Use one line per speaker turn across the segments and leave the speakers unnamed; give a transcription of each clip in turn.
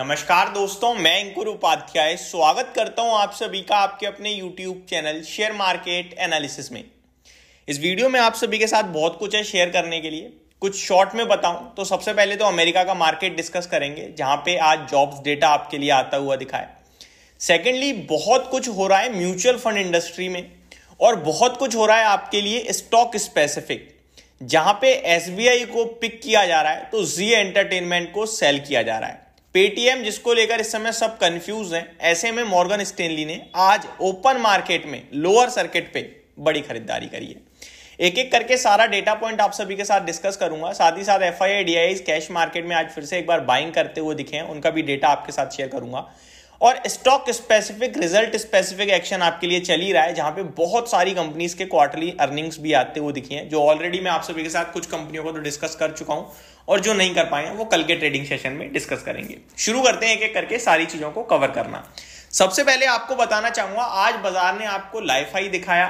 नमस्कार दोस्तों मैं अंकुर उपाध्याय स्वागत करता हूं आप सभी का आपके अपने YouTube channel share market analysis में इस वीडियो में आप सभी के साथ बहुत कुछ है शेयर करने के लिए कुछ शॉर्ट में बताऊं तो सबसे पहले तो अमेरिका का मार्केट डिस्कस करेंगे जहां पे आज जॉब्स डेटा आपके लिए आता हुआ दिखाए सेकेंडली बहुत कुछ हो रहा है म्यूचुअल फंड इंडस्ट्री में और बहुत कुछ हो रहा है आपके लिए स्टॉक स्पेसिफिक जहां पे एसबीआई को पिक किया जा रहा है तो जी एंटरटेनमेंट को सेल किया जा रहा है पेटीएम जिसको लेकर इस समय सब कंफ्यूज हैं ऐसे में मॉर्गन स्टेनली ने आज ओपन मार्केट में लोअर सर्किट पे बड़ी खरीदारी करी है एक एक करके सारा डेटा पॉइंट आप सभी के साथ डिस्कस करूंगा साथ ही साथ एफ आई कैश मार्केट में आज फिर से एक बार बाइंग करते हुए दिखे हैं उनका भी डेटा आपके साथ शेयर करूंगा और stock specific result specific action आपके लिए चल ही रहा है जहां पे बहुत सारी कंपनीज के क्वार्टरली अर्निंग्स भी आते हुए दिखे हैं जो ऑलरेडी मैं आप सभी के साथ कुछ कंपनियों को तो डिस्कस कर चुका हूं और जो नहीं कर पाए हैं वो कल के ट्रेडिंग सेशन में डिस्कस करेंगे शुरू करते हैं एक एक करके सारी चीजों को कवर करना सबसे पहले आपको बताना चाहूंगा आज बाजार ने आपको लाइफाई दिखाया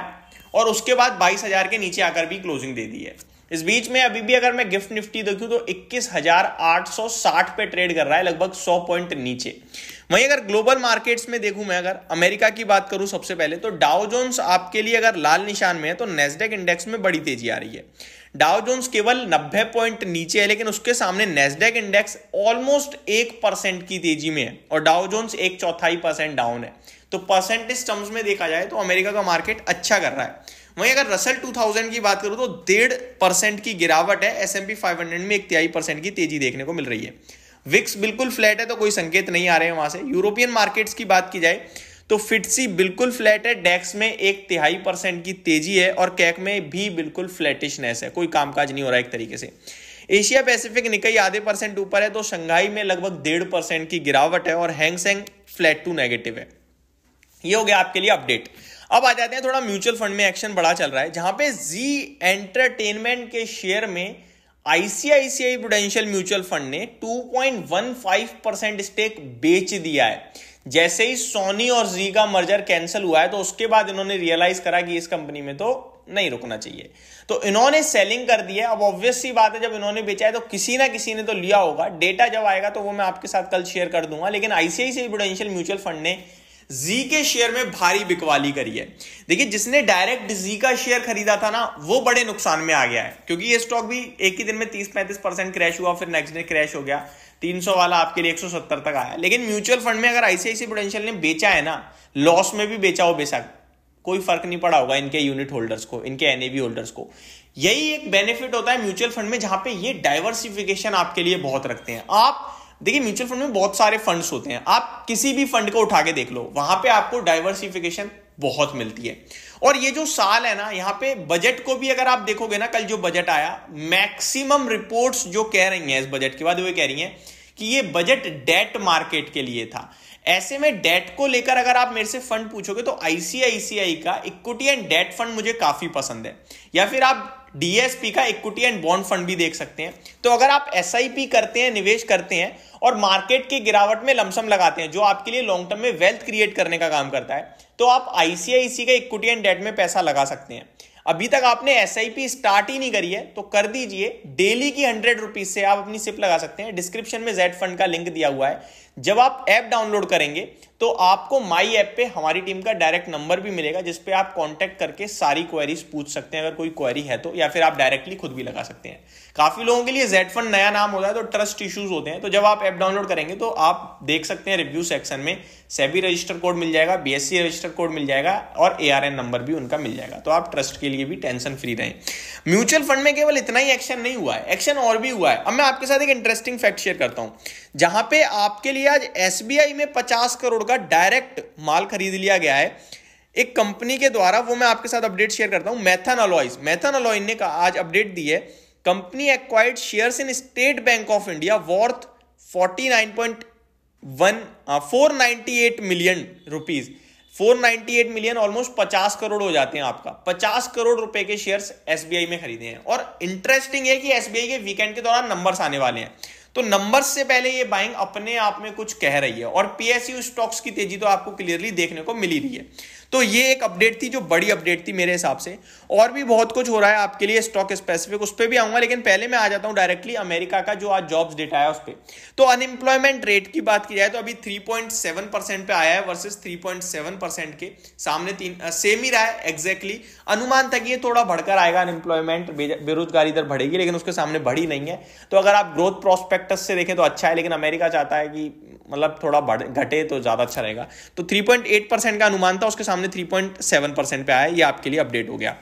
और उसके बाद बाईस हजार के नीचे आकर भी क्लोजिंग दे दी है इस बीच में अभी भी अगर मैं गिफ्ट निफ्टी देखूं तो 21,860 पे ट्रेड कर रहा है लगभग 100 पॉइंट नीचे वहीं अगर ग्लोबल मार्केट्स में देखूं मैं अगर अमेरिका की बात करूं सबसे पहले तो डाउ जोन्स आपके लिए अगर लाल निशान में है तो नेस्डेक इंडेक्स में बड़ी तेजी आ रही है डाउ जोन्स केवल 90 पॉइंट नीचे है लेकिन उसके सामने नेस्डेक इंडेक्स ऑलमोस्ट एक परसेंट की तेजी में है और डाउ जोन्स एक चौथाई परसेंट डाउन है तो परसेंटेज टर्म्स में देखा जाए तो अमेरिका का मार्केट अच्छा कर रहा है वहीं अगर रसल 2000 की बात करूं तो डेढ़ परसेंट की गिरावट है एस एम पी में एक तिहाई परसेंट की तेजी देखने को मिल रही है विक्स बिल्कुल फ्लैट है तो कोई संकेत नहीं आ रहे हैं वहां से यूरोपियन मार्केट्स की बात की जाए तो फिटसी बिल्कुल फ्लैट है डेक्स में एक तिहाई परसेंट की तेजी है और कैक में भी बिल्कुल फ्लैटिशनेस है कोई कामकाज नहीं हो रहा है एक तरीके से एशिया पैसिफिक निकाई आधे परसेंट ऊपर है तो शंघाई में लगभग डेढ़ परसेंट की गिरावट है और हैंगसेंग फ्लैट टू नेगेटिव है ये हो गया आपके लिए अपडेट अब आ जाते हैं थोड़ा म्यूचुअल फंड में एक्शन बड़ा चल रहा है जहां पे जी एंटरटेनमेंट के शेयर में आईसीआईसीआई प्रूडेंशियल म्यूचुअल फंड ने 2.15 परसेंट स्टेक बेच दिया है जैसे ही सोनी और जी का मर्जर कैंसिल हुआ है तो उसके बाद इन्होंने रियलाइज करा कि इस कंपनी में तो नहीं रुकना चाहिए तो इन्होंने सेलिंग कर दी है अब ऑब्वियस सी बात है जब इन्होंने बेचा है तो किसी ना किसी ने तो लिया होगा डेटा जब आएगा तो वो मैं आपके साथ कल शेयर कर दूंगा लेकिन आईसीआईसीआई प्रूडेंशियल म्यूचुअल फंड ने जी के शेयर में भारी बिकवाली करी है देखिए जिसने डायरेक्ट जी का शेयर खरीदा था ना वो बड़े नुकसान में आ गया है क्योंकि ये स्टॉक भी एक ही दिन में तीस पैंतीस परसेंट क्रैश हुआ फिर नेक्स्ट डे क्रैश हो गया 300 वाला आपके लिए 170 तक आया लेकिन म्यूचुअल फंड में अगर आईसीआईसी पोटेंशियल ने बेचा है ना लॉस में भी बेचा हो बेशक कोई फर्क नहीं पड़ा होगा इनके यूनिट होल्डर्स को इनके एनएबी होल्डर्स को यही एक बेनिफिट होता है म्यूचुअल फंड में जहां पे ये डाइवर्सिफिकेशन आपके लिए बहुत रखते हैं आप देखिए म्यूचुअल फंड में बहुत सारे फंड होते हैं आप किसी भी फंड को उठा के देख लो वहां पर आपको डाइवर्सिफिकेशन बहुत मिलती है और ये जो साल है ना यहाँ पे बजट को भी अगर आप देखोगे ना कल जो बजट आया मैक्सिमम रिपोर्ट्स जो कह रही हैं इस बजट के बाद वो कह रही हैं कि ये बजट डेट मार्केट के लिए था ऐसे में डेट को लेकर अगर आप मेरे से फंड पूछोगे तो आईसीआईसीआई का इक्विटी एंड डेट फंड मुझे काफी पसंद है या फिर आप डीएसपी का इक्विटी एंड बॉन्ड फंड भी देख सकते हैं तो अगर आप एसआईपी करते हैं निवेश करते हैं और मार्केट की गिरावट में लमसम लगाते हैं जो आपके लिए लॉन्ग टर्म में वेल्थ क्रिएट करने का काम करता है तो आप आईसीआईसी का इक्विटी एंड डेट में पैसा लगा सकते हैं अभी तक आपने एस स्टार्ट ही नहीं करी है तो कर दीजिए डेली की हंड्रेड रुपीज से आप अपनी सिप लगा सकते हैं डिस्क्रिप्शन में जेड फंड का लिंक दिया हुआ है जब आप ऐप डाउनलोड करेंगे तो आपको माई ऐप पे हमारी टीम का डायरेक्ट नंबर भी मिलेगा जिसपे आप कांटेक्ट करके सारी क्वेरीज पूछ सकते हैं अगर कोई क्वेरी है तो या फिर आप डायरेक्टली खुद भी लगा सकते हैं काफी लोगों के लिए जेड फंड नया नाम होता है तो ट्रस्ट इश्यूज होते हैं तो जब आप ऐप डाउनलोड करेंगे तो आप देख सकते हैं रिव्यू सेक्शन में सेबी रजिस्टर कोड मिल जाएगा बीएससी रजिस्टर कोड मिल जाएगा और ए नंबर भी उनका मिल जाएगा तो आप ट्रस्ट के लिए भी टेंशन फ्री रहें म्यूचुअल फंड में केवल इतना ही एक्शन नहीं हुआ है एक्शन और भी हुआ है अब मैं आपके साथ एक इंटरेस्टिंग फैक्ट शेयर करता हूं जहां पे आपके लिए आज एसबीआई में पचास करोड़ का डायरेक्ट माल खरीद लिया गया है एक कंपनी के द्वारा वो मैं आपके साथ अपडेट शेयर करता हूं मैथन अलॉइज मैथन अलॉइन ने का आज अपडेट दी है company acquired shares in State Bank of India worth 49.1 498 million rupees 498 million almost 50 crore हो जाते हैं आपका 50 करोड़ रुपए के शेयर्स एसबीआई में खरीदे हैं और इंटरेस्टिंग है कि एसबीआई के वीकेंड के दौरान नंबर्स आने वाले हैं तो नंबर से पहले ये बाइंग अपने आप में कुछ कह रही है और पीएसयू स्टॉक्स की तेजी तो आपको क्लियरली देखने को मिली रही है तो ये एक अपडेट थी जो बड़ी अपडेट थी मेरे हिसाब से और भी बहुत कुछ हो रहा है आपके लिए स्टॉक स्पेसिफिक उस पर भी आऊंगा लेकिन पहले मैं आ जाता हूं डायरेक्टली अमेरिका का जो आज जॉब्स डेटा है उस पर तो अनएम्प्लॉयमेंट रेट की बात की जाए तो अभी थ्री पॉइंट सेवन परसेंट पे आया है versus three point seven percent के सामने तीन सेम ही रहा है एग्जैक्टली अनुमान तक ये थोड़ा बढ़कर आएगा अनएम्प्लॉयमेंट बेरोजगारी दर बढ़ेगी लेकिन उसके सामने बढ़ी नहीं है तो अगर आप ग्रोथ प्रोस्पेक्टस से देखें तो अच्छा है लेकिन अमेरिका चाहता है कि मतलब थोड़ा बढ़े घटे तो ज़्यादा अच्छा रहेगा तो 3.8 परसेंट का अनुमान था उसके सामने 3.7 परसेंट पे आया ये आपके लिए अपडेट हो गया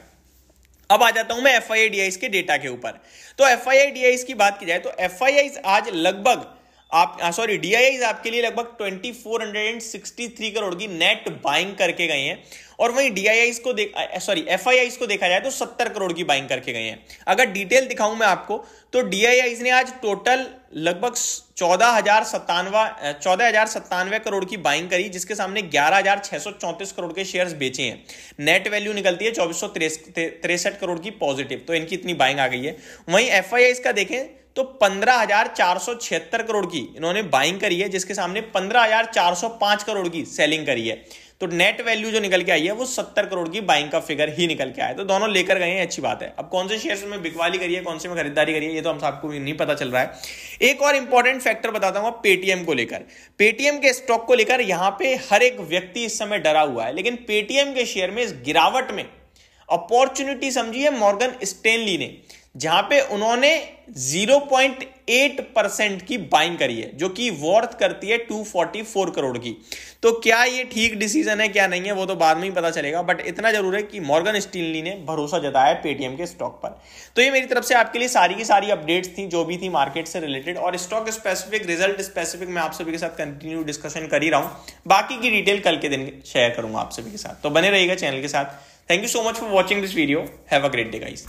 अब आ जाता हूं मैं एफ आई के डेटा के ऊपर तो एफ आई की बात की जाए तो एफ आज लगभग आप सॉरी हाँ, डीआईआई आपके लिए लगभग 2463 करोड़ की नेट बाइंग करके गए हैं और वहीं डीआईआई को देख सॉरी एफ को देखा जाए तो 70 करोड़ की बाइंग करके गए हैं अगर डिटेल दिखाऊं मैं आपको तो डीआईआई ने आज टोटल लगभग चौदह हजार सत्तानवा चौदह हजार सत्तानवे करोड़ की बाइंग करी जिसके सामने ग्यारह हजार छह सौ चौंतीस करोड़ के शेयर्स बेचे हैं नेट वैल्यू निकलती है चौबीस सौ तिरसठ करोड़ की पॉजिटिव तो इनकी इतनी बाइंग आ गई है वहीं एफ का देखें तो पंद्रह हजार चार सौ छिहत्तर करोड़ की इन्होंने बाइंग करी है जिसके सामने पंद्रह हजार चार सौ पांच करोड़ की सेलिंग करी है तो नेट वैल्यू जो निकल के आई है वो सत्तर करोड़ की बाइंग का फिगर ही निकल के आया तो दोनों लेकर गए हैं अच्छी बात है अब कौन से शेयर्स में बिकवाली करिए कौन से में खरीदारी करिए ये तो हम सबको भी नहीं पता चल रहा है एक और इंपॉर्टेंट फैक्टर बताता हूँ पेटीएम को लेकर पेटीएम के स्टॉक को लेकर यहाँ पे हर एक व्यक्ति इस समय डरा हुआ है लेकिन पेटीएम के शेयर में इस गिरावट में अपॉर्चुनिटी समझी है मॉर्गन स्टेनली ने जहां पे उन्होंने 0.8 परसेंट की बाइंग करी है जो कि वर्थ करती है 244 करोड़ की तो क्या ये ठीक डिसीजन है क्या नहीं है वो तो बाद में ही पता चलेगा बट इतना जरूर है कि मॉर्गन स्टीनली ने भरोसा जताया पेटीएम के स्टॉक पर तो ये मेरी तरफ से आपके लिए सारी की सारी अपडेट्स थी जो भी थी मार्केट से रिलेटेड और स्टॉक स्पेसिफिक रिजल्ट स्पेसिफिक मैं आप सभी के साथ कंटिन्यू डिस्कशन कर ही रहा हूं बाकी की डिटेल कल के दिन शेयर करूंगा आप सभी के साथ तो बने रहेगा चैनल के साथ thank you so much for watching this video have a great day guys